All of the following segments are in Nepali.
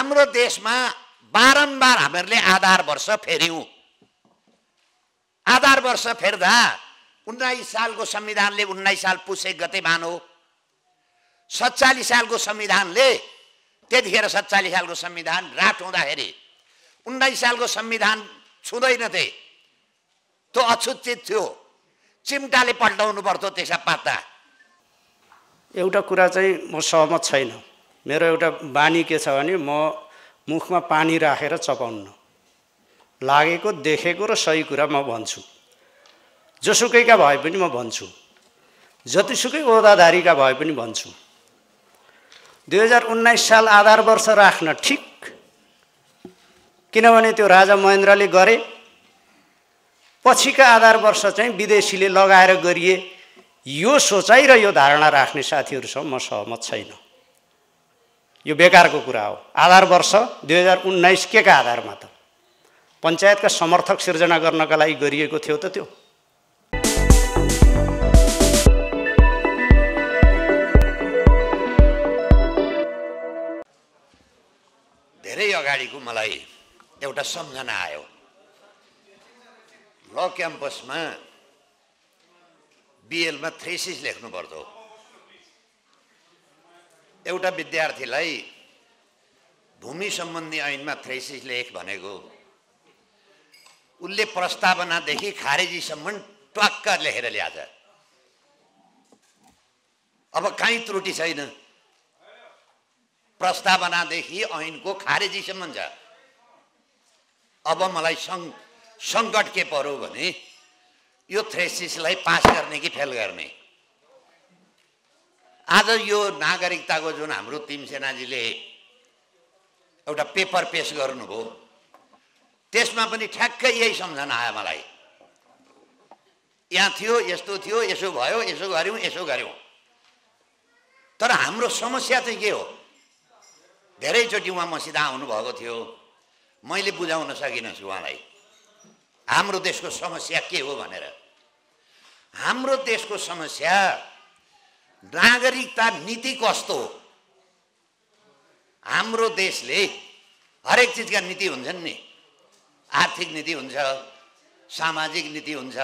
हाम्रो देशमा बारम्बार हामीहरूले आधार वर्ष फेऱ्यौँ आधार वर्ष फेर्दा उन्नाइस सालको संविधानले उन्नाइस साल पुसे एक गते मानो सत्तालिस सालको संविधानले त्यतिखेर सत्तालिस सालको संविधान रात हुँदाखेरि उन्नाइस सालको संविधान छुँदैन थिए त्यो अछुचित थियो चिम्टाले पल्टाउनु पर्थ्यो त्यसका पाता एउटा कुरा चाहिँ म सहमत छैन मेरो एउटा बानी के छ भने म मुखमा पानी राखेर चपाउन्न लागेको देखेको र सही कुरा म भन्छु जोसुकैका भए पनि म भन्छु जतिसुकै ओदाधारीका भए पनि भन्छु दुई हजार उन्नाइस साल आधार वर्ष राख्न ठिक किनभने त्यो राजा महेन्द्रले गरे पछिका आधार वर्ष चाहिँ विदेशीले लगाएर गरिए यो सोचाइ र यो धारणा राख्ने साथीहरूसँग म सहमत छैन यो बेकारको कुरा हो आधार वर्ष दुई हजार उन्नाइस के का आधारमा त पञ्चायतका समर्थक सिर्जना गर्नका लागि गरिएको थियो त त्यो धेरै अगाडिको मलाई एउटा सम्झना आयो ल क्याम्पसमा बिएलमा थ्रेसिस लेख्नु पर्थ्यो एउटा विद्यार्थीलाई भूमि सम्बन्धी ऐनमा थ्रेसिस लेख भनेको उसले प्रस्तावनादेखि खारेजीसम्म ट्वाक्क लेखेर ल्याएछ अब काहीँ त्रुटि छैन प्रस्तावनादेखि ऐनको खारेजीसम्म छ अब मलाई सङ सङ्कट के पर्यो भने यो थ्रेसिसलाई पास गर्ने कि फेल गर्ने आज यो नागरिकताको जुन हाम्रो तिम सेनाजीले एउटा पेपर पेस गर्नुभयो त्यसमा पनि ठ्याक्कै यही सम्झना आयो मलाई यहाँ थियो यस्तो थियो यसो भयो यसो गऱ्यौँ यसो गऱ्यौँ तर हाम्रो समस्या चाहिँ के हो धेरैचोटि उहाँ मसित आउनुभएको थियो मैले बुझाउन सकिनँ छु उहाँलाई हाम्रो देशको समस्या के हो भनेर हाम्रो देशको समस्या नागरिकता नीति कस्तो हो हाम्रो देशले हरेक चिजका नीति हुन्छन् नि आर्थिक नीति हुन्छ सामाजिक नीति हुन्छ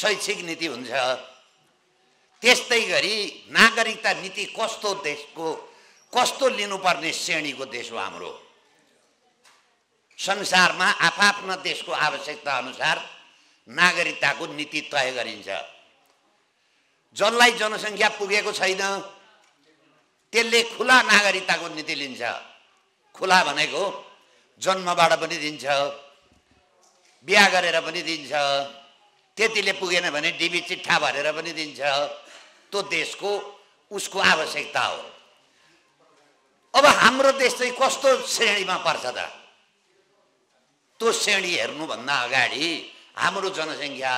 शैक्षिक नीति हुन्छ त्यस्तै गरी नागरिकता नीति कस्तो देशको कस्तो लिनुपर्ने श्रेणीको देश हो हाम्रो संसारमा आफआफ्ना देशको आवश्यकता अनुसार नागरिकताको नीति तय गरिन्छ जसलाई जनसङ्ख्या पुगेको छैन त्यसले खुला नागरिकताको नीति लिन्छ खुला भनेको जन्मबाट पनि दिन्छ बिहा गरेर पनि दिन्छ त्यतिले पुगेन भने डिबी चिट्ठा भरेर पनि दिन्छ त्यो देशको उसको आवश्यकता हो अब हाम्रो देश चाहिँ कस्तो श्रेणीमा पर्छ त त्यो श्रेणी हेर्नुभन्दा अगाडि हाम्रो जनसङ्ख्या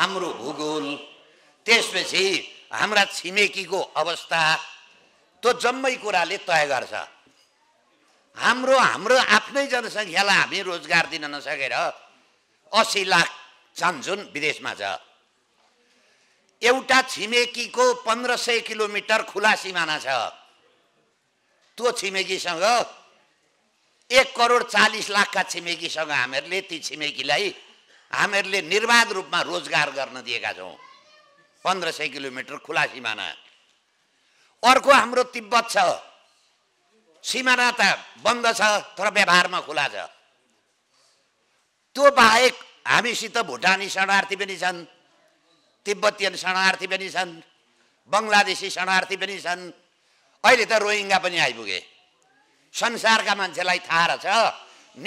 हाम्रो भूगोल त्यसपछि हाम्रा छिमेकीको अवस्था त्यो जम्मै कुराले तय गर्छ हाम्रो हाम्रो आफ्नै जनसङ्ख्यालाई हामी रोजगार दिन नसकेर असी लाख चान्जुन विदेशमा छ एउटा छिमेकीको पन्ध्र सय किलोमिटर खुला सिमाना छ त्यो छिमेकीसँग एक करोड चालिस लाखका छिमेकीसँग हामीहरूले ती छिमेकीलाई हामीहरूले निर्वाध रूपमा रोजगार गर्न दिएका छौँ पन्ध्र सय किलोमिटर खुला सिमाना अर्को हाम्रो तिब्बत छ सिमाना त बन्द छ तर व्यवहारमा खुला छ त्यो बाहेक हामीसित भुटानी शरणार्थी पनि छन् तिब्बतीयन शरणार्थी पनि छन् बङ्गलादेशी शरणार्थी पनि छन् अहिले त रोहिङ्गा पनि आइपुगे संसारका मान्छेलाई थाहा रहेछ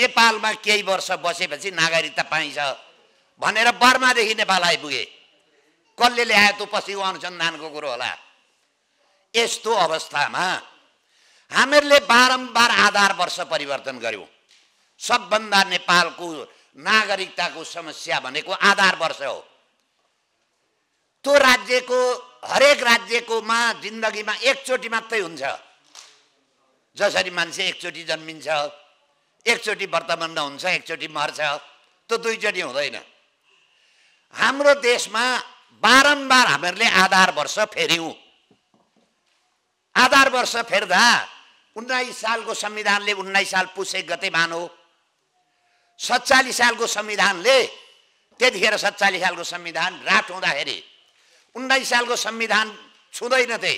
नेपालमा केही वर्ष बसेपछि नागरिकता पाइन्छ भनेर बर्मादेखि नेपाल आइपुगे कसले ल्याए त पछि अनुसन्धानको कुरो होला यस्तो अवस्थामा हामीहरूले बारम्बार आधार वर्ष परिवर्तन गऱ्यौँ सबभन्दा नेपालको नागरिकताको समस्या भनेको आधार वर्ष हो त्यो राज्यको हरेक राज्यकोमा जिन्दगीमा एकचोटि मात्रै हुन्छ जसरी मान्छे एकचोटि जन्मिन्छ एकचोटि वर्तमान हुन्छ एकचोटि मर्छ त्यो दुईचोटि हुँदैन हाम्रो देशमा बारम्बार हामीहरूले आधार वर्ष फेऱ्यौँ आधार वर्ष फेर्दा उन्नाइस सालको संविधानले उन्नाइस साल पुसे गते मानो सत्तालिस सालको संविधानले त्यतिखेर सत्तालिस सालको संविधान रात हुँदाखेरि उन्नाइस सालको संविधान छुँदैनथे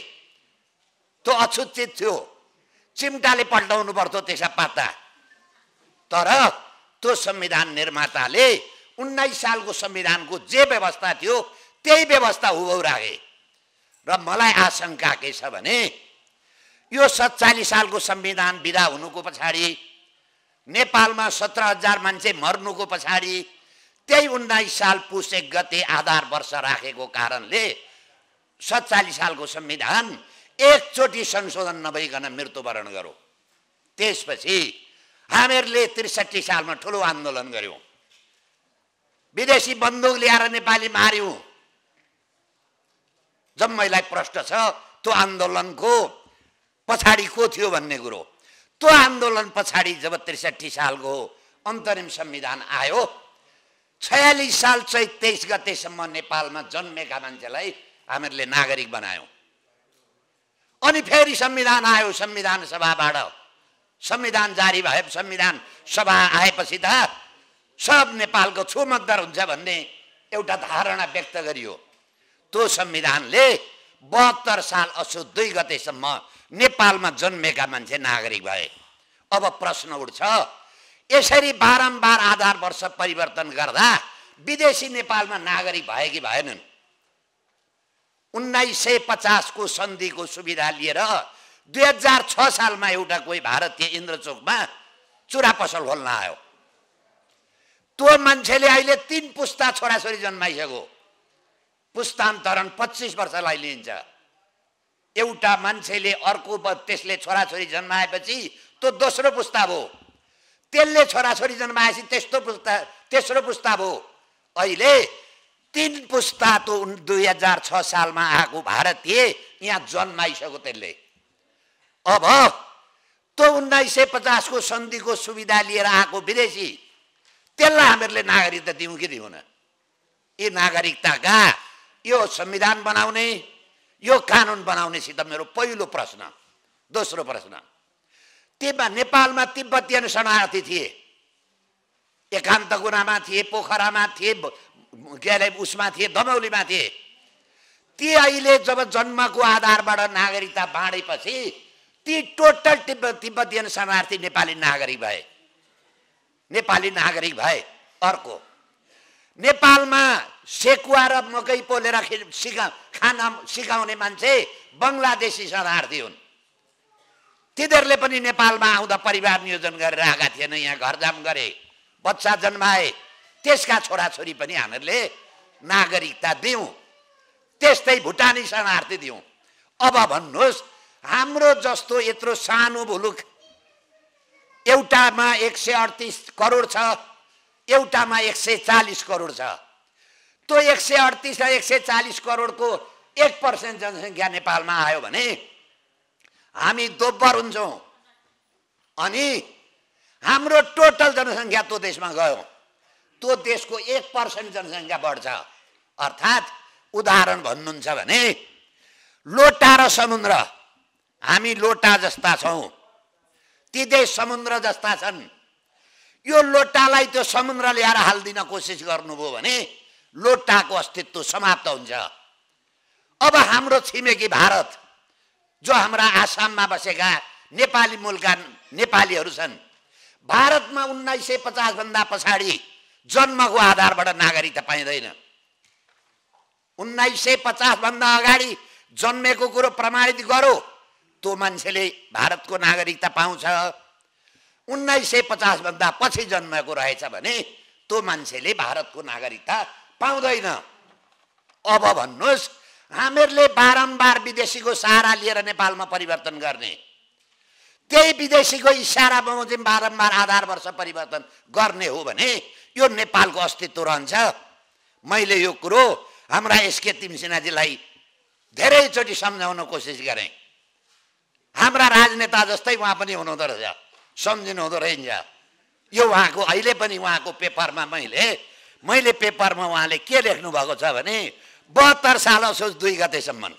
त्यो अछुचित थियो चिम्टाले पल्टाउनु पर्थ्यो त्यसका पाता तर त्यो संविधान निर्माताले उन्नाइस सालको संविधानको जे व्यवस्था थियो त्यही व्यवस्था उभौ राखे र मलाई आशंका के छ भने यो सत्तालिस सालको संविधान विदा हुनुको पछाडि नेपालमा सत्र हजार मान्छे मर्नुको पछाडि त्यही उन्नाइस साल पुस एक गते आधार वर्ष राखेको कारणले सत्तालिस सालको संविधान एकचोटि संशोधन नभइकन मृत्युवरण गरौ त्यसपछि हामीहरूले त्रिसठी सालमा ठुलो आन्दोलन गऱ्यौँ विदेशी बन्दुक ल्याएर नेपाली मार्यौँ जम्मैलाई प्रश्न छ त्यो आन्दोलनको पछाडि को थियो भन्ने कुरो त्यो आन्दोलन पछाडि जब त्रिसठी सालको अन्तरिम संविधान आयो छयालिस साल चैत तेइस गतेसम्म नेपालमा जन्मेका मान्छेलाई हामीहरूले नागरिक बनायौँ अनि फेरि संविधान आयो संविधान सभाबाट संविधान जारी भए संविधान सभा आएपछि त सब नेपालको मतदार हुन्छ भन्ने एउटा धारणा व्यक्त गरियो त्यो संविधानले बहत्तर साल असो दुई गतेसम्म नेपालमा जन्मेका मान्छे नागरिक भए अब प्रश्न उठ्छ यसरी बारम्बार आधार वर्ष परिवर्तन गर्दा विदेशी नेपालमा नागरिक भए कि भएनन् उन्नाइस सय पचासको सन्धिको सुविधा लिएर दुई हजार छ सालमा एउटा कोही भारतीय इन्द्रचोकमा चुरा पसल खोल्न आयो त्यो मान्छेले अहिले तिन पुस्ता छोराछोरी जन्माइसक्यो पुस्तान्तरण पच्चिस वर्षलाई लिइन्छ एउटा मान्छेले अर्को त्यसले छोराछोरी जन्माएपछि त्यो दोस्रो पुस्ता हो त्यसले छोराछोरी जन्माएपछि त्यस्तो पुस्ता तेस्रो पुस्ता हो अहिले तिन पुस्ता त दुई हजार छ सालमा आएको भारतीय यहाँ जन्माइसक्यो त्यसले अब त्यो उन्नाइस सय पचासको सन्धिको सुविधा लिएर आएको विदेशी त्यसलाई हामीहरूले नागरिकता दिउँ कि दिउँ न यी नागरिकताका यो संविधान बनाउने यो कानुन बनाउनेसित मेरो पहिलो प्रश्न दोस्रो प्रश्न तिब्बत नेपालमा तिब्बतीय शरणार्थी थिए एकान्त गुनामा थिए पोखरामा थिए के अरे उसमा थिए दमौलीमा थिए ती अहिले जब जन्मको आधारबाट नागरिकता बाँडेपछि ती टोटल तिब्ब तिब्बतीय शरणार्थी नेपाली नागरिक भए नेपाली नागरिक भए अर्को नेपालमा सेकुवा र मकै पोलेर सिका खाना सिकाउने मान्छे बङ्गलादेशी शरणार्थी हुन् तिनीहरूले पनि नेपालमा आउँदा परिवार नियोजन गरेर आएका थिएन यहाँ घरजाम गरे बच्चा जन्माए त्यसका छोराछोरी पनि हामीहरूले नागरिकता दिउँ त्यस्तै भुटानी शरणार्थी दिउँ अब भन्नुहोस् हाम्रो जस्तो यत्रो सानो भुलुक एउटामा एक सय अडतिस करोड छ एउटामा एक सय चालिस करोड छ त्यो एक सय अडतिस र एक सय चालिस करोडको एक पर्सेन्ट जनसङ्ख्या नेपालमा आयो भने हामी दोब्बर हुन्छौँ अनि हाम्रो टोटल जनसङ्ख्या त्यो देशमा गयो त्यो देशको एक पर्सेन्ट जनसङ्ख्या बढ्छ अर्थात् उदाहरण भन्नुहुन्छ भने लोटा र समुद्र हामी लोटा जस्ता छौँ ती देश समुद्र जस्ता छन् यो लोटालाई त्यो समुद्र ल्याएर हालिदिन कोसिस गर्नुभयो भने लोटाको अस्तित्व समाप्त हुन्छ अब हाम्रो छिमेकी भारत जो हाम्रा आसाममा बसेका नेपाली मूलका नेपालीहरू छन् भारतमा उन्नाइस सय पचासभन्दा पछाडि जन्मको आधारबाट नागरिकता पाइँदैन उन्नाइस सय पचासभन्दा अगाडि जन्मेको कुरो प्रमाणित गरो त्यो मान्छेले भारतको नागरिकता पाउँछ उन्नाइस सय पचासभन्दा पछि जन्मेको रहेछ भने त्यो मान्छेले भारतको नागरिकता पाउँदैन अब भन्नुहोस् हामीहरूले बारम्बार विदेशीको सहारा लिएर नेपालमा परिवर्तन गर्ने त्यही विदेशीको इसारा बमोजिम बारम्बार आधार वर्ष परिवर्तन गर्ने हो भने यो नेपालको अस्तित्व रहन्छ मैले यो कुरो हाम्रा एसके तिमसिनाजीलाई धेरैचोटि सम्झाउन कोसिस गरेँ हाम्रा राजनेता जस्तै उहाँ पनि हुनुहुँदो रहेछ सम्झिनु हुँदो रहेछ यो उहाँको अहिले पनि उहाँको पेपरमा मैले मैले पेपरमा उहाँले के लेख्नु भएको छ भने बहत्तर साल असोज दुई गतेसम्म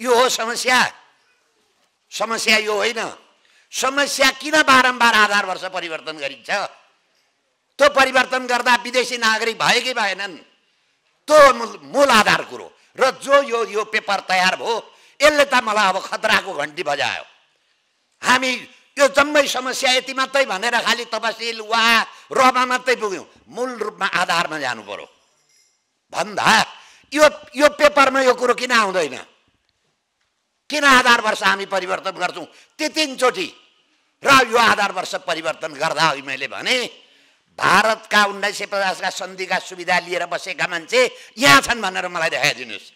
यो हो समस्या समस्या यो होइन समस्या किन बारम्बार आधार वर्ष परिवर्तन गरिन्छ त्यो परिवर्तन गर्दा विदेशी नागरिक भए कि भएनन् त्यो मूल आधार कुरो र जो यो यो पेपर तयार भयो यसले त मलाई अब खतराको घन्टी बजायो हामी यो जम्मै समस्या यति मात्रै भनेर खालि तपसिल वा रमा मात्रै पुग्यौँ मूल रूपमा आधारमा जानु पर्यो भन्दा यो यो पेपरमा यो कुरो किन आउँदैन किन आधार वर्ष हामी परिवर्तन गर्छौँ ती तिनचोटि र यो आधार वर्ष परिवर्तन गर्दा अघि मैले भने भारतका उन्नाइस सय पचासका सन्धिका सुविधा लिएर बसेका मान्छे यहाँ छन् भनेर मलाई देखाइदिनुहोस्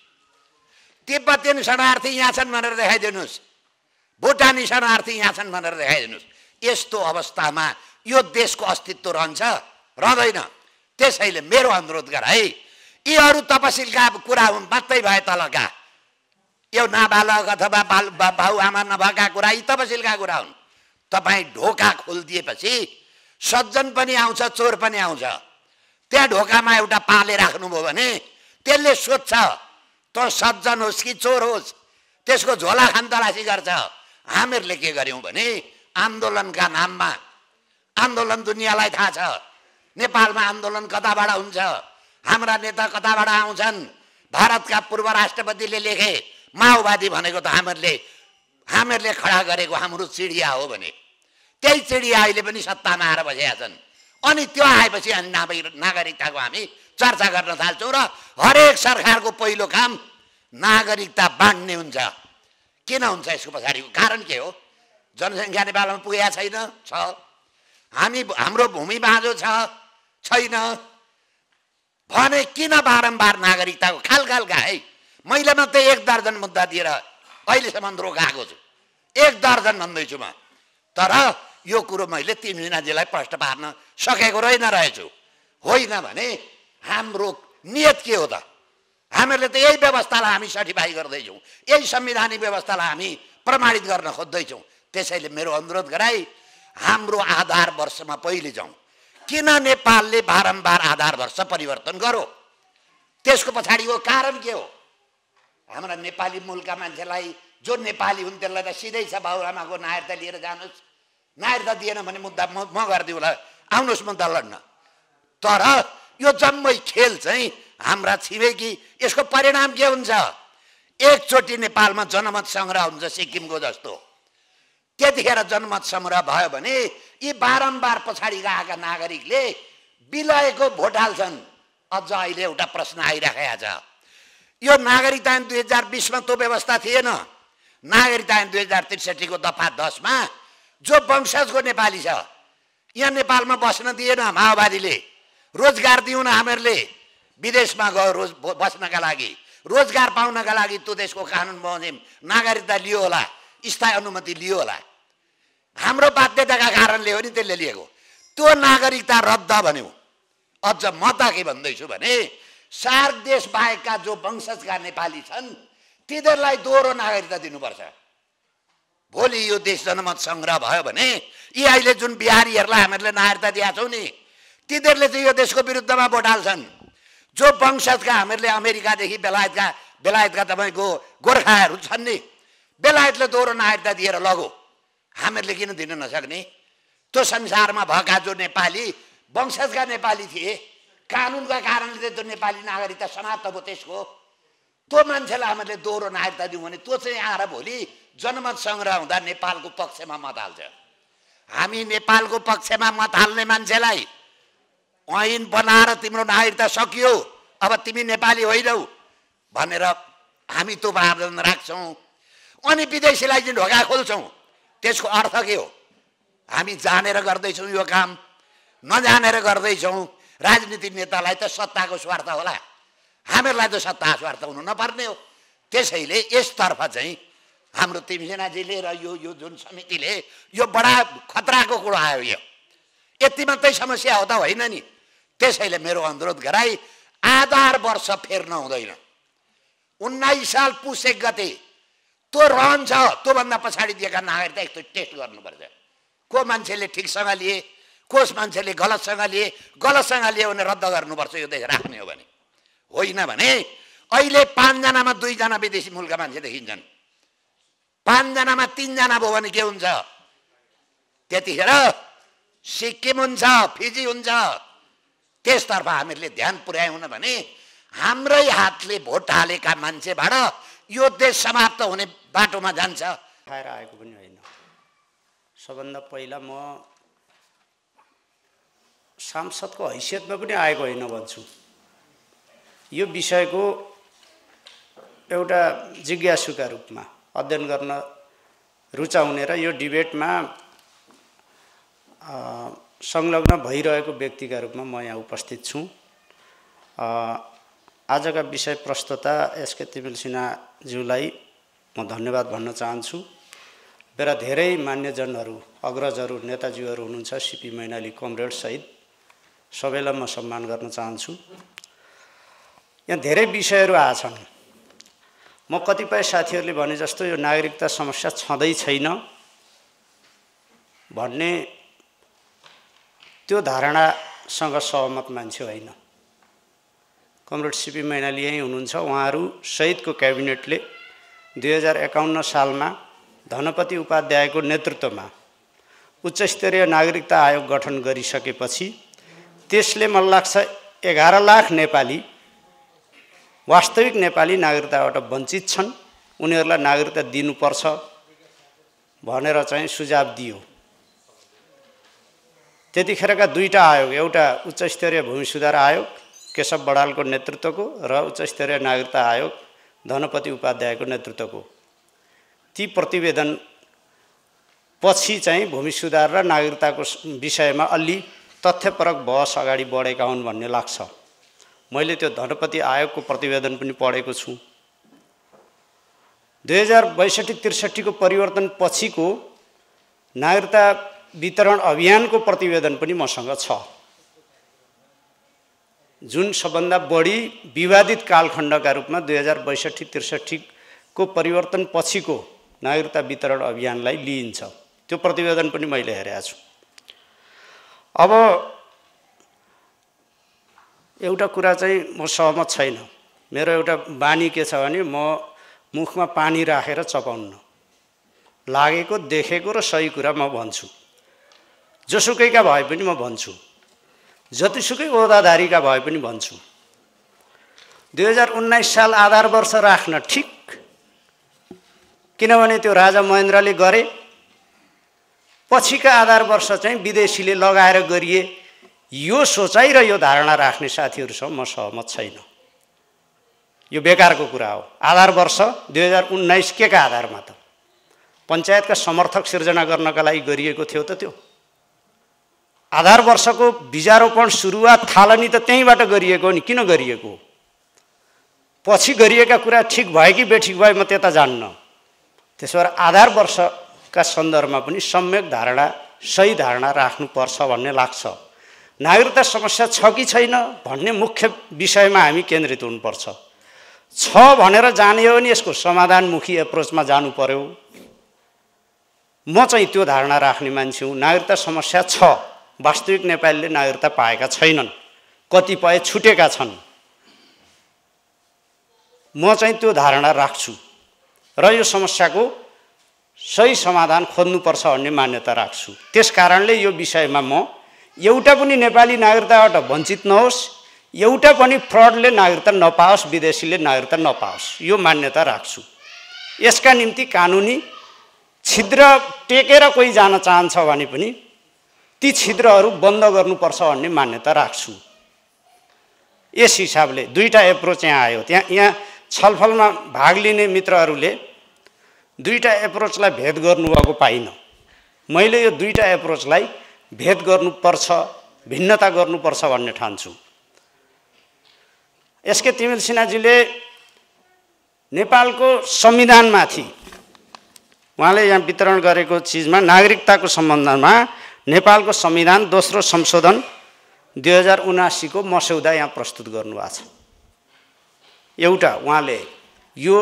तिब्बतीन शरणार्थी यहाँ छन् भनेर देखाइदिनुहोस् भोटानी शरणार्थी यहाँ छन् भनेर देखाइदिनुहोस् यस्तो अवस्थामा यो देशको अस्तित्व रहन्छ रहँदैन त्यसैले मेरो अनुरोध गर है यी अरू तपसिलका कुरा मात्रै भए तलका यो नाबालक अथवा बाल बाबुआमा आमा नभएका कुरा यी तपसिलका कुरा हुन् तपाईँ ढोका खोलिदिएपछि सज्जन पनि आउँछ चोर पनि आउँछ त्यहाँ ढोकामा एउटा पाले राख्नुभयो भने त्यसले सोध्छ त सज्जन होस् कि चोर होस् त्यसको झोला खान तलासी गर्छ हामीहरूले के गर्यौँ भने आन्दोलनका नाममा आन्दोलन दुनियाँलाई थाहा छ नेपालमा आन्दोलन कताबाट हुन्छ हाम्रा नेता कताबाट आउँछन् भारतका पूर्व राष्ट्रपतिले लेखे माओवादी भनेको त हामीहरूले हामीहरूले खडा गरेको हाम्रो चिडिया हो भने त्यही चिडिया अहिले पनि सत्तामा आएर बसेका छन् अनि त्यो आएपछि हामी नागरिकताको हामी चर्चा गर्न थाल्छौँ र हरेक सरकारको पहिलो काम नागरिकता बाँड्ने हुन्छ किन हुन्छ यसको पछाडिको कारण के हो जनसङ्ख्या नेपालमा पुगेको छैन छ हामी हाम्रो भूमि बाँझो छ छैन भने किन बारम्बार नागरिकताको खाल खालका है मैले मात्रै एक दर्जन मुद्दा दिएर अहिलेसम्म रोकाएको छु एक दर्जन भन्दैछु म तर यो कुरो मैले महिनाजीलाई प्रश्न पार्न सकेको रहेन रहेछु होइन भने हाम्रो नियत के हो त हामीहरूले त यही व्यवस्थालाई हामी सर्टिफाई गर्दैछौँ यही संविधानिक व्यवस्थालाई हामी प्रमाणित गर्न खोज्दैछौँ त्यसैले मेरो अनुरोध गराई हाम्रो आधार वर्षमा पहिले जाउँ किन नेपालले बारम्बार आधार वर्ष परिवर्तन गरो त्यसको पछाडिको कारण के हो हाम्रा नेपाली मूलका मान्छेलाई जो नेपाली हुन् त्यसलाई त सिधै छ बाबुआमाको नायरता लिएर जानुहोस् नायरता दिएन भने मुद्दा म गरिदिउँला आउनुहोस् मुद्दा लड्न तर यो जम्मै खेल चाहिँ हाम्रा छिमेकी यसको परिणाम के हुन्छ एकचोटि नेपालमा जनमत सङ्ग्रह हुन्छ सिक्किमको जस्तो त्यतिखेर जनमत सङ्ग्रह भयो भने यी बारम्बार पछाडि गएका नागरिकले बिलयको भोट हाल्छन् अझ अहिले एउटा प्रश्न आइराखेको छ यो नागरिकता ऐन दुई हजार बिसमा त्यो व्यवस्था थिएन नागरिकता ऐन दुई हजार त्रिसठीको दफा दसमा जो वंशजको नेपाली छ यहाँ नेपालमा बस्न दिएन माओवादीले रोजगार दिउन हामीहरूले विदेशमा गयो रोज बस्नका लागि रोजगार पाउनका लागि त्यो देशको कानुन बनाउने नागरिकता लियो होला स्थायी अनुमति लियो होला हाम्रो बाध्यताका कारणले हो नि त्यसले लिएको त्यो नागरिकता रद्द भन्यो अझ म त के भन्दैछु भने सार देश बाहेकका जो वंशजका नेपाली छन् तिनीहरूलाई दोहोरो नागरिकता दिनुपर्छ भोलि यो देश जनमत सङ्ग्रह भयो भने यी अहिले जुन बिहारीहरूलाई हामीहरूले नागरिकता दिएका छौँ नि तिनीहरूले चाहिँ यो देशको विरुद्धमा भोट हाल्छन् जो वंशजका हामीहरूले अमेरिकादेखि बेलायतका बेलायतका तपाईँको गोर्खाहरू छन् नि बेलायतले दोहोरो नागरिकता दिएर लगो हामीहरूले किन दिन नसक्ने त्यो संसारमा भएका जो नेपाली वंशजका नेपाली थिए कानुनका कारणले त्यो नेपाली नागरिकता समाप्त भयो त्यसको त्यो मान्छेलाई हामीले दोहोरो नागरिकता दिउँ भने त्यो चाहिँ आएर भोलि जनमत सङ्ग्रह हुँदा नेपालको पक्षमा मत हाल्छ हामी नेपालको पक्षमा मत हाल्ने मान्छेलाई ऐन बनाएर तिम्रो नागरिकता सकियो अब तिमी नेपाली होइनौ भनेर हामी त्यो आवेदन राख्छौँ अनि विदेशीलाई चाहिँ ढोका खोल्छौँ त्यसको अर्थ के हो हामी जानेर गर्दैछौँ यो काम नजानेर गर्दैछौँ राजनीति नेतालाई त सत्ताको स्वार्थ होला हामीहरूलाई त सत्ता स्वार्थ हुनु नपर्ने हो त्यसैले यसतर्फ चाहिँ हाम्रो तिमसेनाजीले र यो यो जुन समितिले यो बडा खतराको कुरो आयो यो यति मात्रै समस्या हो त होइन नि त्यसैले मेरो अनुरोध गराई आधार वर्ष फेर्न हुँदैन उन्नाइस साल पुसेक गते तँ रहन्छ तँभन्दा पछाडि दिएका नागरिक नागरिकता यस्तो टेस्ट गर्नुपर्छ को मान्छेले ठिकसँग लिए कोस मान्छेले गलतसँग लिए गलतसँग लिए भने रद्द गर्नुपर्छ यो देश राख्ने हो भने होइन भने अहिले पाँचजनामा दुईजना विदेशी मूलका मान्छे देखिन्छन् पाँचजनामा तिनजना भयो भने के हुन्छ त्यतिखेर सिक्किम हुन्छ फिजी हुन्छ त्यसतर्फ हामीहरूले ध्यान पुर्यायौँ भने हाम्रै हातले भोट हालेका मान्छेबाट यो देश समाप्त हुने बाटोमा जान्छ खाएर आएको पनि होइन सबभन्दा पहिला म सांसदको हैसियतमा पनि आएको होइन भन्छु यो विषयको एउटा जिज्ञासुका रूपमा अध्ययन गर्न रुचाउने र यो डिबेटमा संलग्न भइरहेको व्यक्तिका रूपमा म यहाँ उपस्थित छु आजका विषय प्रस्तुता एसके तिमिल सिन्हाज्यूलाई म धन्यवाद भन्न चाहन्छु मेरा धेरै मान्यजनहरू अग्रजहरू नेताजीहरू हुनुहुन्छ सिपी मैनाली कमरेडसहित सबैलाई म सम्मान गर्न चाहन्छु यहाँ धेरै विषयहरू आएछन् म कतिपय साथीहरूले भने जस्तो यो नागरिकता समस्या छँदै छैन भन्ने त्यो धारणासँग सहमत मान्छे होइन कमरेड सिपी मैनाली यहीँ हुनुहुन्छ उहाँहरू सहितको क्याबिनेटले दुई हजार एकाउन्न सालमा धनपति उपाध्यायको नेतृत्वमा उच्चस्तरीय नागरिकता आयोग गठन गरिसकेपछि त्यसले मलाई लाग्छ एघार लाख नेपाली वास्तविक नेपाली नागरिकताबाट वञ्चित छन् उनीहरूलाई नागरिकता दिनुपर्छ भनेर चाहिँ सुझाव दियो त्यतिखेरका दुईवटा आयोग एउटा उच्चस्तरीय भूमि सुधार आयोग केशव बडालको नेतृत्वको र उच्चस्तरीय नागरिकता आयोग धनपति उपाध्यायको नेतृत्वको ती प्रतिवेदन पछि चाहिँ भूमि सुधार र नागरिकताको विषयमा अलि तथ्यपरक बहस अगाडि बढेका हुन् भन्ने लाग्छ मैले त्यो धनपति आयोगको प्रतिवेदन पनि पढेको छु दुई हजार बैसठी त्रिसठीको परिवर्तन पछिको नागरिकता वितरण अभियानको प्रतिवेदन पनि मसँग छ जुन सबभन्दा बढी विवादित कालखण्डका रूपमा दुई हजार बैसठी त्रिसठीको परिवर्तन पछिको नागरिकता वितरण अभियानलाई लिइन्छ त्यो प्रतिवेदन पनि मैले हेरेको छु अब एउटा कुरा चाहिँ म सहमत छैन मेरो एउटा बानी के छ भने म मुखमा पानी राखेर चपाउन्न लागेको देखेको र सही कुरा म भन्छु जोसुकैका भए पनि म भन्छु जतिसुकै ओदाधारीका भए पनि भन्छु दुई हजार उन्नाइस साल आधार वर्ष राख्न ठिक किनभने त्यो राजा महेन्द्रले गरे पछिका आधार वर्ष चाहिँ विदेशीले लगाएर गरिए यो सोचाइ र यो धारणा राख्ने साथीहरूसँग म सहमत छैन यो बेकारको कुरा हो आधार वर्ष दुई हजार उन्नाइस के का आधारमा त पञ्चायतका समर्थक सिर्जना गर्नका लागि गरिएको थियो त त्यो आधार वर्षको बिजारोपण सुरुवात थालनी त त्यहीँबाट गरिएको हो नि किन गरिएको पछि गरिएका कुरा ठिक भयो कि बेठिक भयो म त्यता जान्न त्यसो भएर आधार वर्षका सन्दर्भमा पनि सम्यक धारणा सही धारणा राख्नुपर्छ भन्ने लाग्छ नागरिकता समस्या छ कि छैन भन्ने मुख्य विषयमा हामी केन्द्रित हुनुपर्छ छ भनेर जाने हो नि यसको समाधानमुखी एप्रोचमा जानु पर्यो म चाहिँ त्यो धारणा राख्ने मान्छे हुँ नागरिकता समस्या छ वास्तविक नेपालीले नागरिकता पाएका छैनन् कतिपय छुटेका छन् म चाहिँ त्यो धारणा राख्छु र यो समस्याको सही समाधान खोज्नुपर्छ भन्ने मान्यता राख्छु त्यस कारणले यो विषयमा म एउटा पनि नेपाली नागरिकताबाट वञ्चित नहोस् एउटा पनि फ्रडले नागरिकता नपाओस् विदेशीले नागरिकता नपाओस् यो मान्यता राख्छु यसका निम्ति कानुनी छिद्र टेकेर कोही जान चाहन्छ भने पनि ती छिद्रहरू बन्द गर्नुपर्छ भन्ने मान्यता राख्छु यस हिसाबले दुईवटा एप्रोच यहाँ आयो त्यहाँ यहाँ छलफलमा भाग लिने मित्रहरूले दुईवटा एप्रोचलाई भेद गर्नुभएको पाइनँ मैले यो दुईवटा एप्रोचलाई भेद गर्नुपर्छ भिन्नता गर्नुपर्छ भन्ने ठान्छु एसके तिमिल सिन्हाजीले नेपालको संविधानमाथि उहाँले यहाँ वितरण गरेको चिजमा नागरिकताको सम्बन्धमा नेपालको संविधान दोस्रो संशोधन दुई हजार उनासीको मस्यौदा यहाँ प्रस्तुत गर्नुभएको छ एउटा उहाँले यो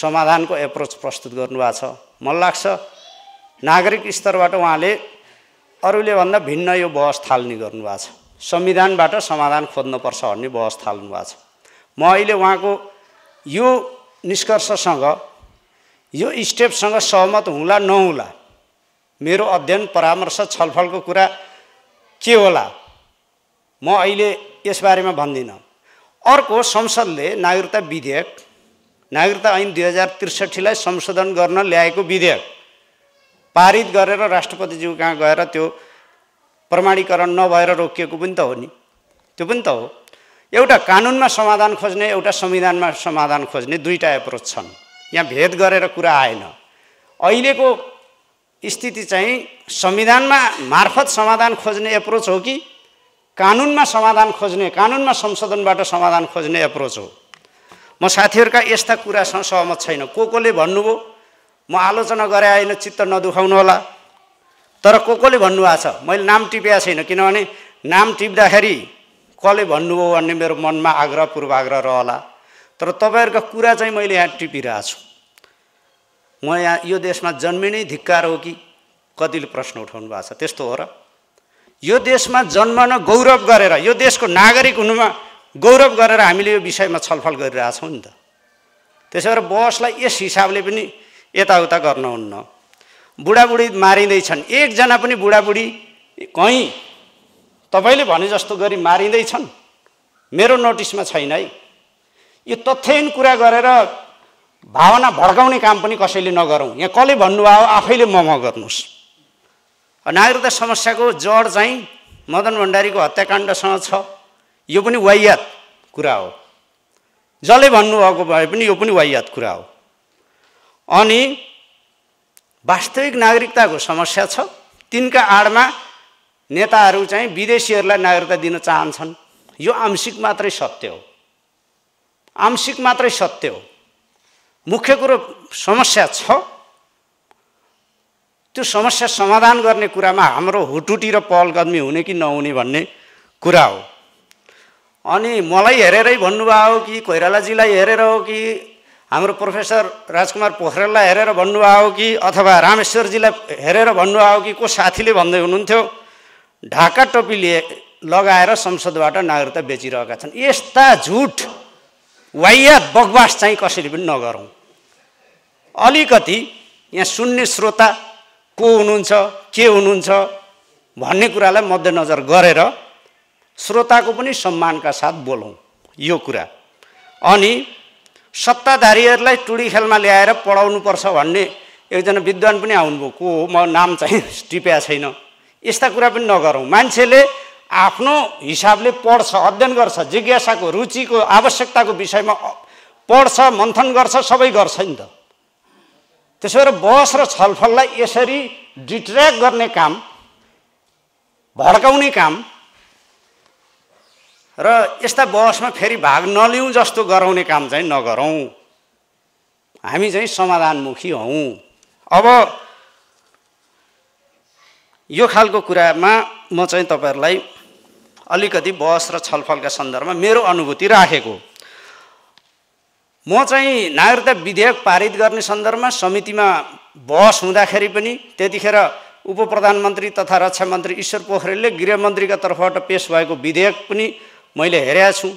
समाधानको एप्रोच प्रस्तुत गर्नुभएको छ मलाई लाग्छ नागरिक स्तरबाट उहाँले अरूले भन्दा भिन्न यो बहस थाल्ने गर्नुभएको छ संविधानबाट समाधान खोज्नुपर्छ भन्ने बहस थाल्नु भएको छ म अहिले उहाँको यो निष्कर्षसँग यो स्टेपसँग सहमत हुँला नहुँला मेरो अध्ययन परामर्श छलफलको कुरा के होला म अहिले यसबारेमा भन्दिनँ अर्को संसदले नागरिकता विधेयक नागरिकता ऐन दुई हजार त्रिसठीलाई संशोधन गर्न ल्याएको विधेयक पारित गरेर राष्ट्रपतिज्यू कहाँ गएर त्यो प्रमाणीकरण नभएर रोकिएको पनि त हो नि त्यो पनि त हो एउटा कानुनमा समाधान खोज्ने एउटा संविधानमा समाधान खोज्ने दुईवटा एप्रोच छन् यहाँ भेद गरेर कुरा आएन अहिलेको स्थिति चाहिँ संविधानमा मार्फत समाधान खोज्ने एप्रोच हो कि कानुनमा समाधान खोज्ने कानुनमा संशोधनबाट समाधान खोज्ने एप्रोच हो म साथीहरूका यस्ता कुरासँग सहमत छैन को कोले भन्नुभयो म आलोचना गरे होइन चित्त नदुखाउनु होला तर को कोले भन्नुभएको छ मैले नाम टिपेको छैन किनभने नाम टिप्दाखेरि कसले भन्नुभयो भन्ने मेरो मनमा आग्रह पूर्वाग्रह रहला तर तपाईँहरूका कुरा चाहिँ मैले यहाँ टिपिरहेको छु म यहाँ यो देशमा जन्मे नै धिक्कार हो कि कतिले प्रश्न उठाउनु भएको छ त्यस्तो हो र यो देशमा जन्मन गौरव गरेर यो देशको नागरिक हुनुमा गौरव गरेर हामीले यो विषयमा छलफल गरिरहेछौँ नि त त्यसै भएर बसलाई यस हिसाबले पनि यताउता गर्नुहुन्न बुढाबुढी मारिँदैछन् एकजना पनि बुढाबुढी कहीँ तपाईँले भने जस्तो गरी मारिँदैछन् मेरो नोटिसमा छैन है यो तथ्यहीन कुरा गरेर भावना भड्काउने काम पनि कसैले नगरौँ यहाँ कसले भन्नुभयो आफैले म गर्नुहोस् नागरिकता समस्याको जड चाहिँ मदन भण्डारीको हत्याकाण्डसँग छ यो पनि वाइयात कुरा हो जसले भन्नुभएको भए पनि यो पनि वाइयात कुरा हो अनि वास्तविक नागरिकताको समस्या छ तिनका आडमा नेताहरू चाहिँ विदेशीहरूलाई नागरिकता दिन चाहन्छन् यो आंशिक मात्रै सत्य हो आंशिक मात्रै सत्य हो मुख्य कुरो समस्या छ त्यो समस्या समाधान गर्ने कुरामा हाम्रो हुटुटी र पहलकदमी हुने कि नहुने भन्ने कुरा हो अनि मलाई हेरेरै भन्नुभयो हो कि कोइरालाजीलाई हेरेर हो कि हाम्रो प्रोफेसर राजकुमार पोखरेललाई हेरेर भन्नुभयो हो कि अथवा रामेश्वरजीलाई हेरेर भन्नुभयो हो कि को साथीले भन्दै हुनुहुन्थ्यो ढाका टोपी लिए लगाएर संसदबाट नागरिकता बेचिरहेका छन् यस्ता झुट वाइया बकवास चाहिँ कसैले पनि नगरौँ अलिकति यहाँ सुन्ने श्रोता को हुनुहुन्छ के हुनुहुन्छ भन्ने कुरालाई मध्यनजर गरेर श्रोताको पनि सम्मानका साथ बोलौँ यो कुरा अनि सत्ताधारीहरूलाई टुडी खेलमा ल्याएर पढाउनुपर्छ भन्ने एकजना विद्वान पनि आउनुभयो को हो म नाम चाहिँ टिप्या छैन यस्ता कुरा पनि नगरौँ मान्छेले आफ्नो हिसाबले पढ्छ अध्ययन गर्छ जिज्ञासाको रुचिको आवश्यकताको विषयमा पढ्छ मन्थन गर्छ सबै गर्छ नि त त्यसो भएर बहस र छलफललाई यसरी डिट्र्याक्ट गर्ने काम भड्काउने काम र यस्ता बहसमा फेरि भाग नलिउँ जस्तो गराउने काम चाहिँ नगरौँ हामी चाहिँ समाधानमुखी हौँ अब यो खालको कुरामा म चाहिँ तपाईँहरूलाई अलिकति बहस र छलफलका सन्दर्भमा मेरो अनुभूति राखेको म चाहिँ नागरिकता विधेयक पारित गर्ने सन्दर्भमा समितिमा बहस हुँदाखेरि पनि त्यतिखेर उप प्रधानमन्त्री तथा रक्षा मन्त्री ईश्वर पोखरेलले गृहमन्त्रीका तर्फबाट पेस भएको विधेयक पनि मैले हेरेको छु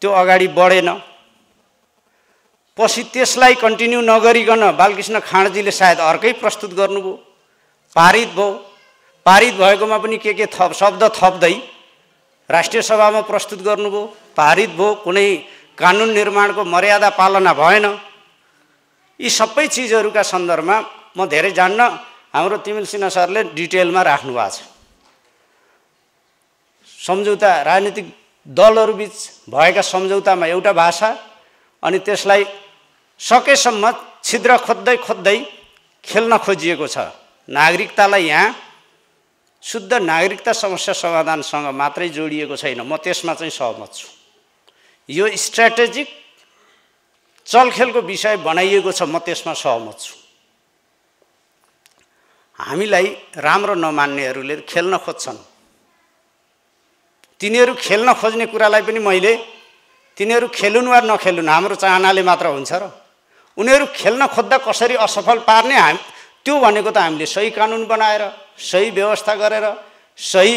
त्यो अगाडि बढेन पछि त्यसलाई कन्टिन्यू नगरिकन बालकृष्ण खाँडजीले सायद अर्कै प्रस्तुत गर्नुभयो पारित भयो पारित भएकोमा पनि के के थप शब्द थप्दै राष्ट्रिय सभामा प्रस्तुत गर्नुभयो पारित भयो कुनै कानुन निर्माणको मर्यादा पालना भएन यी सबै चिजहरूका सन्दर्भमा म धेरै जान्न हाम्रो तिमिल सिन्हा सरले डिटेलमा राख्नु भएको छ सम्झौता राजनीतिक दलहरूबिच भएका सम्झौतामा एउटा भाषा अनि त्यसलाई सकेसम्म छिद्र खोज्दै खोज्दै खेल्न खोजिएको छ नागरिकतालाई यहाँ शुद्ध नागरिकता समस्या समाधानसँग मात्रै जोडिएको छैन म त्यसमा चाहिँ सहमत छु यो स्ट्राटेजिक चलखेलको विषय बनाइएको छ म त्यसमा सहमत छु हामीलाई राम्रो नमान्नेहरूले खेल्न खोज्छन् तिनीहरू खेल्न खोज्ने कुरालाई पनि मैले तिनीहरू खेलुन् वा नखेलुन् हाम्रो चाहनाले मात्र हुन्छ र उनीहरू खेल्न खोज्दा कसरी असफल पार्ने हामी त्यो भनेको त हामीले सही कानुन बनाएर सही व्यवस्था गरेर सही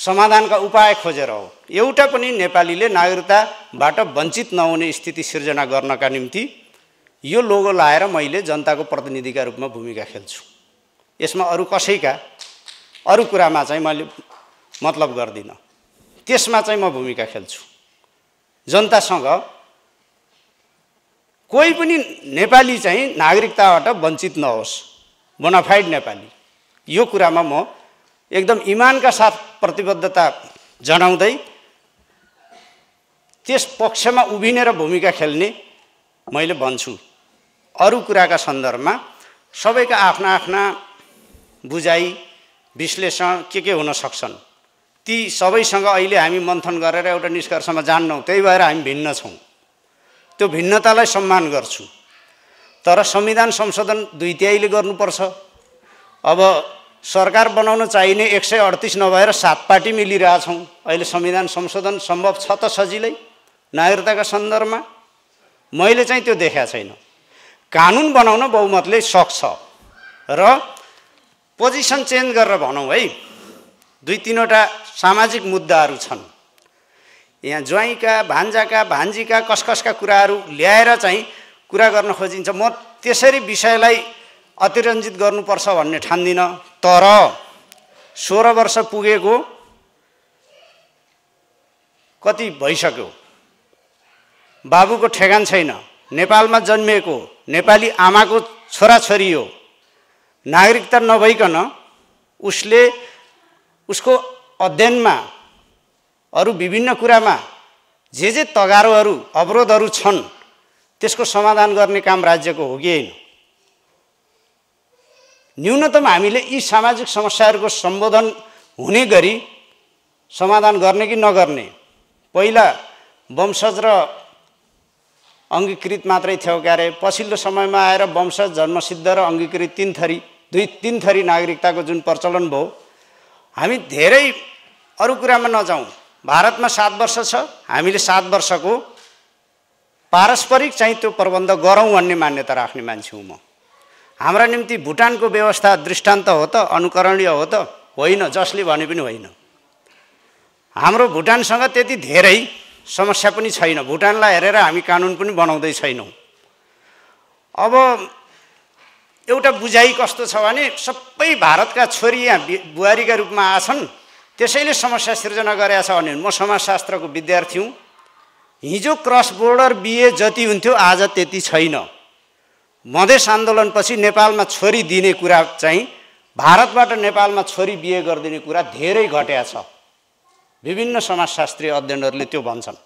समाधानका उपाय खोजेर हो एउटा पनि नेपालीले नागरिकताबाट वञ्चित नहुने स्थिति सिर्जना गर्नका निम्ति यो लोगो लाएर मैले जनताको प्रतिनिधिका रूपमा भूमिका खेल्छु यसमा अरू कसैका अरू कुरामा चाहिँ मैले मतलब गर्दिनँ त्यसमा चाहिँ म भूमिका खेल्छु जनतासँग कोही पनि नेपाली चाहिँ नागरिकताबाट वञ्चित नहोस् बोनाफाइड नेपाली यो कुरामा म एकदम इमानका साथ प्रतिबद्धता जनाउँदै त्यस पक्षमा उभिनेर भूमिका खेल्ने मैले भन्छु अरू कुराका सन्दर्भमा सबैका आफ्ना आफ्ना बुझाइ विश्लेषण के के हुन सक्छन् ती सबैसँग अहिले हामी मन्थन गरेर एउटा निष्कर्षमा जान्नौँ त्यही भएर हामी भिन्न छौँ त्यो भिन्नतालाई सम्मान गर्छु तर संविधान संशोधन दुई तिहाईले गर्नुपर्छ अब सरकार बनाउन चाहिने एक सय अडतिस नभएर सात पार्टी मिलिरहेछौँ अहिले संविधान संशोधन सम्भव छ त सजिलै नागरिकताका सन्दर्भमा मैले चाहिँ त्यो देखाएको छैन कानुन बनाउन बहुमतले सक्छ र पोजिसन चेन्ज गरेर भनौँ है दुई तिनवटा सामाजिक मुद्दाहरू छन् यहाँ ज्वाइँका भान्जाका भान्जीका कसकसका कसका कुराहरू ल्याएर चाहिँ कुरा गर्न खोजिन्छ म त्यसरी विषयलाई अतिरञ्जित गर्नुपर्छ भन्ने ठान्दिनँ तर सोह्र वर्ष पुगेको कति भइसक्यो बाबुको ठेगान छैन नेपालमा जन्मिएको नेपाली आमाको छोराछोरी हो नागरिकता नभइकन उसले उसको अध्ययनमा अरू विभिन्न कुरामा जे जे तगारोहरू अवरोधहरू छन् त्यसको समाधान गर्ने काम राज्यको हो कि होइन न्यूनतम हामीले यी सामाजिक समस्याहरूको सम्बोधन हुने गरी समाधान गर्ने कि नगर्ने पहिला वंशज र अङ्गीकृत मात्रै थियो क्यारे पछिल्लो समयमा आएर वंशज जन्मसिद्ध र अङ्गीकृत तिन थरी दुई तिन थरी नागरिकताको जुन प्रचलन भयो हामी धेरै अरू कुरामा नजाउँ भारतमा सात वर्ष छ हामीले सात वर्षको पारस्परिक चाहिँ त्यो प्रबन्ध गरौँ भन्ने मान्यता राख्ने मान्छे हुँ म हाम्रा निम्ति भुटानको व्यवस्था दृष्टान्त हो त अनुकरणीय हो त होइन जसले भने पनि होइन हाम्रो भुटानसँग त्यति धेरै समस्या पनि छैन भुटानलाई हेरेर हामी कानुन पनि बनाउँदै छैनौँ अब एउटा बुझाइ कस्तो छ भने सबै भारतका छोरी यहाँ बुहारीका रूपमा आछन् त्यसैले समस्या सिर्जना गरेका छ भने म समाजशास्त्रको विद्यार्थी हुँ हिजो क्रस बोर्डर बिए जति हुन्थ्यो आज त्यति छैन मधेस आन्दोलनपछि नेपालमा छोरी दिने कुरा चाहिँ भारतबाट नेपालमा छोरी बिहे गरिदिने कुरा धेरै घट्या छ विभिन्न समाजशास्त्रीय अध्ययनहरूले त्यो भन्छन्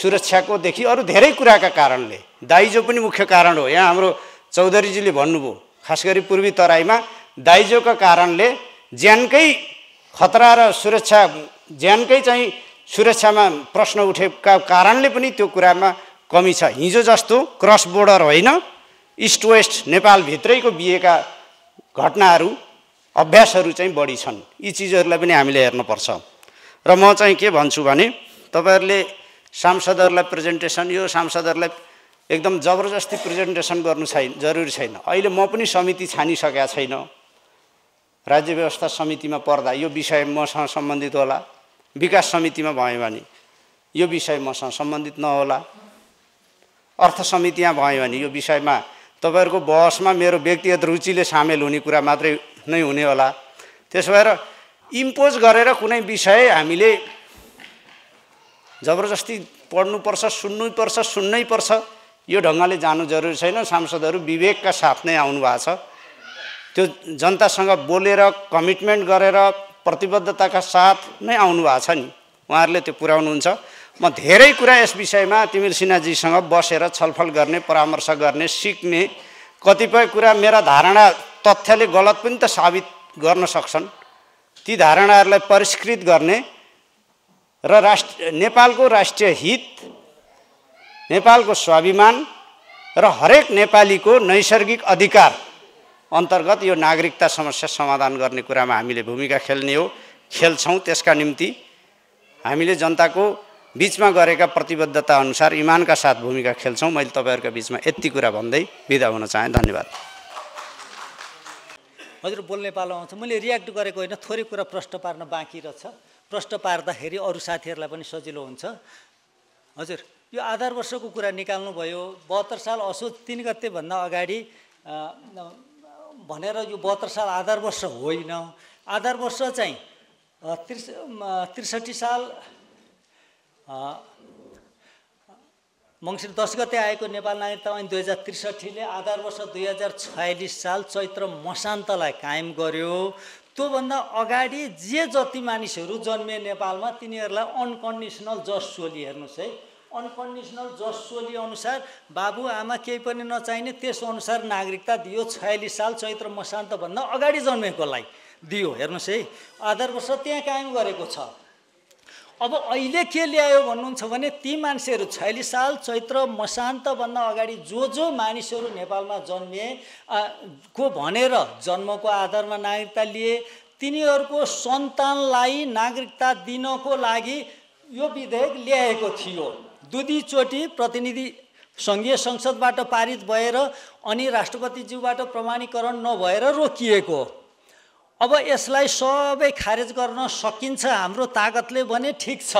सुरक्षाकोदेखि अरू धेरै कुराका कारणले दाइजो पनि मुख्य कारण हो यहाँ हाम्रो चौधरीजीले भन्नुभयो खास गरी पूर्वी तराईमा दाइजोका कारणले ज्यानकै खतरा र सुरक्षा ज्यानकै चाहिँ सुरक्षामा प्रश्न उठेका कारणले पनि त्यो कुरामा कमी छ हिजो जस्तो क्रस बोर्डर होइन इस्ट वेस्ट नेपालभित्रैको बिहेका घटनाहरू अभ्यासहरू चाहिँ बढी छन् यी चिजहरूलाई पनि हामीले हेर्नुपर्छ र म चाहिँ के भन्छु भने तपाईँहरूले सांसदहरूलाई प्रेजेन्टेसन यो सांसदहरूलाई एकदम जबरजस्ती प्रेजेन्टेसन गर्नु छैन जरुरी छैन अहिले म पनि समिति छानिसकेका छैन राज्य व्यवस्था समितिमा पर्दा यो विषय मसँग सम्बन्धित होला विकास समितिमा भयो भने यो विषय मसँग सम्बन्धित नहोला अर्थ समितिमा भयो भने यो विषयमा तपाईँहरूको बहसमा मेरो व्यक्तिगत रुचिले सामेल हुने कुरा मात्रै नै हुने होला त्यसो भएर इम्पोज गरेर कुनै विषय हामीले जबरजस्ती पढ्नुपर्छ सुन्नै पर्छ यो ढङ्गले जानु जरुरी छैन सांसदहरू विवेकका साथ नै आउनु भएको छ त्यो जनतासँग बोलेर कमिटमेन्ट गरेर प्रतिबद्धताका साथ नै आउनु भएको छ नि उहाँहरूले त्यो पुर्याउनुहुन्छ म धेरै कुरा यस विषयमा तिमिर सिन्हाजीसँग बसेर छलफल गर्ने परामर्श गर्ने सिक्ने कतिपय कुरा मेरा धारणा तथ्यले गलत पनि त साबित गर्न सक्छन् ती धारणाहरूलाई परिष्कृत गर्ने र राष्ट्र नेपालको राष्ट्रिय हित नेपालको स्वाभिमान र हरेक नेपालीको नैसर्गिक अधिकार अन्तर्गत यो नागरिकता समस्या समाधान गर्ने कुरामा हामीले भूमिका खेल्ने हो खेल्छौँ त्यसका निम्ति हामीले जनताको बिचमा गरेका प्रतिबद्धता अनुसार इमानका साथ भूमिका खेल्छौँ मैले तपाईँहरूका बिचमा यति कुरा भन्दै बिदा हुन चाहेँ धन्यवाद हजुर बोल्ने पालो आउँछ मैले रियाक्ट गरेको होइन थोरै कुरा प्रश्न पार्न बाँकी रहेछ प्रश्न पार्दाखेरि अरू साथीहरूलाई पनि सजिलो हुन्छ हजुर यो आधार वर्षको कुरा निकाल्नुभयो बहत्तर साल असोज तिन गतेभन्दा अगाडि भनेर यो बहत्तर साल आधार वर्ष होइन आधार वर्ष चाहिँ त्रिस त्रिसठी साल मङ्सिर दस गते आएको नेपाल नागरिकता ऐन दुई हजार त्रिसठीले आधार वर्ष दुई हजार छयालिस साल चैत्र मसान्तलाई कायम गर्यो त्योभन्दा अगाडि जे जति मानिसहरू जन्मे नेपालमा तिनीहरूलाई अनकन्डिसनल जस सोली हेर्नुहोस् है अनकन्डिसनल जस सोली अनुसार बाबु आमा केही पनि नचाहिने त्यसअनुसार नागरिकता दियो छयालिस साल चैत्र मसान्तभन्दा अगाडि जन्मेकोलाई दियो हेर्नुहोस् है आधार वर्ष त्यहाँ कायम गरेको छ अब अहिले के ल्यायो भन्नुहुन्छ भने ती मान्छेहरू छयालिस साल चैत्र मसान्तभन्दा अगाडि जो जो मानिसहरू नेपालमा जन्मिए को भनेर जन्मको आधारमा नागरिकता लिए तिनीहरूको सन्तानलाई नागरिकता दिनको लागि यो विधेयक ल्याएको थियो दुधीचोटि प्रतिनिधि सङ्घीय संसदबाट पारित भएर अनि राष्ट्रपतिज्यूबाट प्रमाणीकरण नभएर रोकिएको अब यसलाई सबै खारेज गर्न सकिन्छ हाम्रो तागतले भने ठिक छ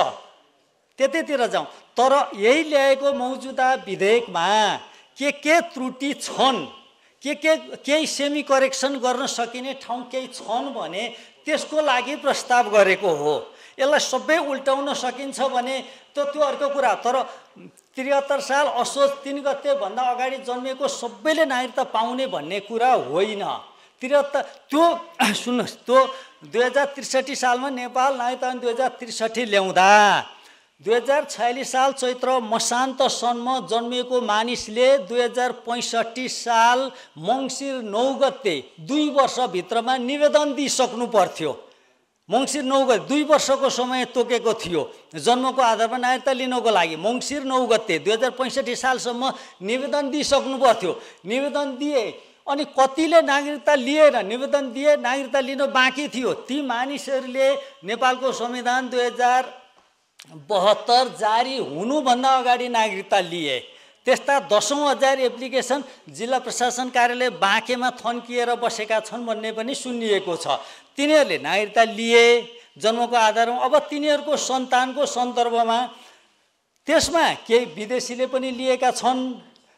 त्यतैतिर जाउँ तर यही ल्याएको मौजुदा विधेयकमा के के त्रुटि छन् के के केही सेमी करेक्सन गर्न सकिने ठाउँ केही छन् भने त्यसको लागि प्रस्ताव गरेको हो यसलाई सबै उल्टाउन सकिन्छ भने त त्यो अर्को कुरा तर त्रिहत्तर साल असोज तिन गतेभन्दा अगाडि जन्मेको सबैले नागरिकता पाउने भन्ने कुरा होइन त्रिहत्तर त्यो सुन्नुहोस् त्यो दुई हजार त्रिसठी सालमा नेपाल नायतान दुई हजार त्रिसठी ल्याउँदा दुई हजार छयालिस साल चैत्र मसान्तसम्म जन्मिएको मानिसले दुई हजार पैँसठी साल मङ्सिर नौ गते दुई वर्षभित्रमा निवेदन दिइसक्नु पर्थ्यो मङ्सिर नौ गते दुई वर्षको समय तोकेको थियो जन्मको आधारमा नायता लिनको लागि मङ्सिर नौ गते दुई हजार पैँसठी सालसम्म निवेदन दिइसक्नु पर्थ्यो निवेदन दिए अनि कतिले नागरिकता लिएर ना, निवेदन दिए नागरिकता लिन बाँकी थियो ती मानिसहरूले नेपालको संविधान दुई हजार बहत्तर जारी हुनुभन्दा अगाडि नागरिकता लिए त्यस्ता दसौँ हजार एप्लिकेसन जिल्ला प्रशासन कार्यालय बाँकेमा थन्किएर बसेका छन् भन्ने पनि सुनिएको छ तिनीहरूले नागरिकता लिए जन्मको आधारमा अब तिनीहरूको सन्तानको सन्दर्भमा त्यसमा केही विदेशीले पनि लिएका छन्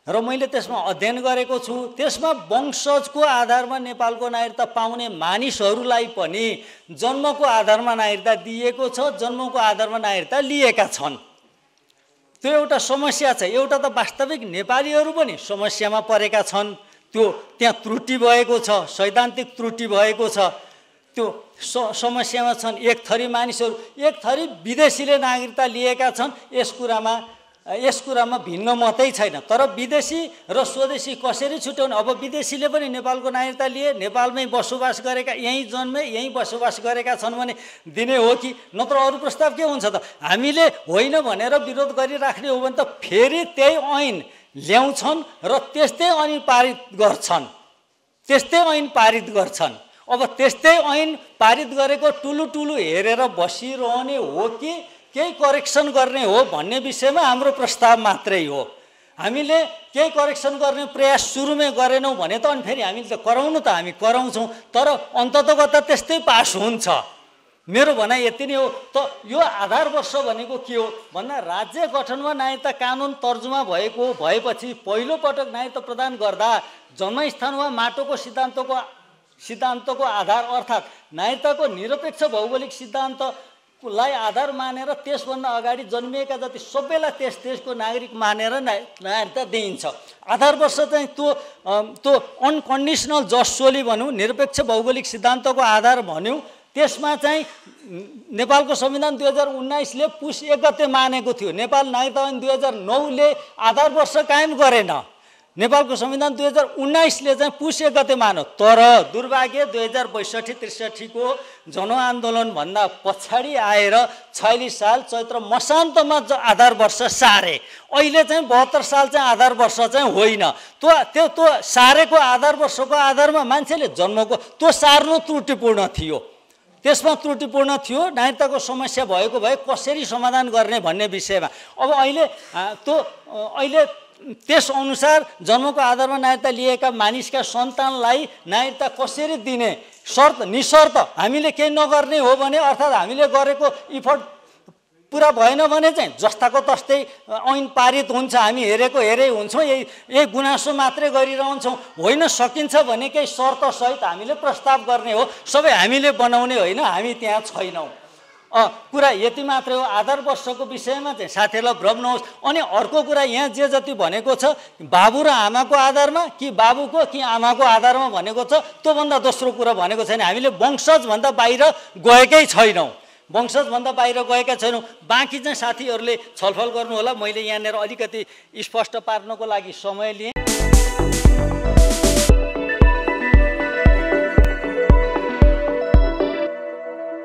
र मैले त्यसमा अध्ययन गरेको छु त्यसमा वंशजको आधारमा नेपालको नागरिकता पाउने मानिसहरूलाई पनि जन्मको आधारमा नागरिकता दिएको छ जन्मको आधारमा नागरिकता लिएका छन् त्यो एउटा समस्या छ एउटा त वास्तविक नेपालीहरू पनि समस्यामा परेका छन् त्यो त्यहाँ त्रुटि भएको छ सैद्धान्तिक त्रुटि भएको छ त्यो स समस्यामा छन् एक थरी मानिसहरू एक थरी विदेशीले नागरिकता लिएका छन् यस कुरामा यस कुरामा भिन्न मतै छैन तर विदेशी र स्वदेशी कसरी छुट्याउनु अब विदेशीले पनि नेपालको नागरिकता लिए नेपालमै बसोबास गरेका यहीँ जन्मे यहीँ बसोबास गरेका छन् भने दिने हो कि नत्र अरू प्रस्ताव के हुन्छ त हामीले होइन भनेर विरोध गरिराख्ने हो भने त फेरि त्यही ऐन ल्याउँछन् र त्यस्तै ऐन पारित गर्छन् त्यस्तै ऐन पारित गर्छन् अब त्यस्तै ऐन पारित गरेको टुलु टुलु हेरेर बसिरहने हो कि केही करेक्सन गर्ने हो भन्ने विषयमा हाम्रो प्रस्ताव मात्रै हो हामीले केही करेक्सन गर्ने प्रयास सुरुमै गरेनौँ भने त अनि फेरि हामीले त कराउनु त हामी कराउँछौँ तर अन्ततगत त त्यस्तै पास हुन्छ मेरो भनाइ यति नै हो त यो आधार वर्ष भनेको के हो भन्दा राज्य गठनमा नायता कानुन तर्जुमा भएको भएपछि पहिलोपटक नायता प्रदान गर्दा जन्मस्थानमा माटोको सिद्धान्तको सिद्धान्तको आधार अर्थात् नायताको निरपेक्ष भौगोलिक सिद्धान्त लाई आधार मानेर त्यसभन्दा अगाडि जन्मिएका जति सबैलाई त्यस देशको नागरिक मानेर नागरिकता दिइन्छ आधार वर्ष चाहिँ त्यो त्यो अनकन्डिसनल जसोली भनौँ निरपेक्ष भौगोलिक सिद्धान्तको आधार भन्यौँ त्यसमा चाहिँ नेपालको संविधान दुई हजार उन्नाइसले पुस एक गते मानेको थियो नेपाल नागरिकता ऐन दुई हजार नौले आधार वर्ष कायम गरेन नेपालको संविधान दुई हजार उन्नाइसले चाहिँ पुस एक गते मान्यो तर दुर्भाग्य दुई हजार बैसठी त्रिसठीको जनआन्दोलनभन्दा पछाडि आएर छयालिस साल चैत्र मसान्तमा आधार वर्ष सारे अहिले चाहिँ बहत्तर साल चाहिँ आधार वर्ष चाहिँ होइन त्यो त्यो त्यो सारेको आधार वर्षको आधारमा मान्छेले जन्मको त्यो सार्नु त्रुटिपूर्ण थियो त्यसमा त्रुटिपूर्ण थियो नागरिकताको समस्या भएको भए कसरी समाधान गर्ने भन्ने विषयमा अब अहिले त्यो अहिले त्यसअनुसार जन्मको आधारमा नागरिकता लिएका मानिसका सन्तानलाई नागरिकता कसरी दिने शर्त निशर्त हामीले केही नगर्ने हो भने अर्थात् हामीले गरेको इफर्ट पुरा भएन भने चाहिँ जस्ताको तस्तै ऐन पारित हुन्छ हामी हेरेको हेरै हुन्छौँ यही यही गुनासो मात्रै गरिरहन्छौँ होइन सकिन्छ भने केही शर्तसहित हामीले प्रस्ताव गर्ने हो सबै हामीले बनाउने होइन हामी त्यहाँ छैनौँ कुरा यति मात्रै हो आधार वर्षको विषयमा चाहिँ साथीहरूलाई भ्रम नहोस् अनि अर्को कुरा यहाँ जे जति भनेको छ बाबु र आमाको आधारमा कि बाबुको कि आमाको आधारमा भनेको छ त्योभन्दा दोस्रो कुरा भनेको छैन हामीले वंशजभन्दा बाहिर गएकै छैनौँ वंशजभन्दा बाहिर गएका छैनौँ बाँकी चाहिँ साथीहरूले छलफल गर्नु होला मैले यहाँनिर अलिकति स्पष्ट पार्नको लागि समय लिएँ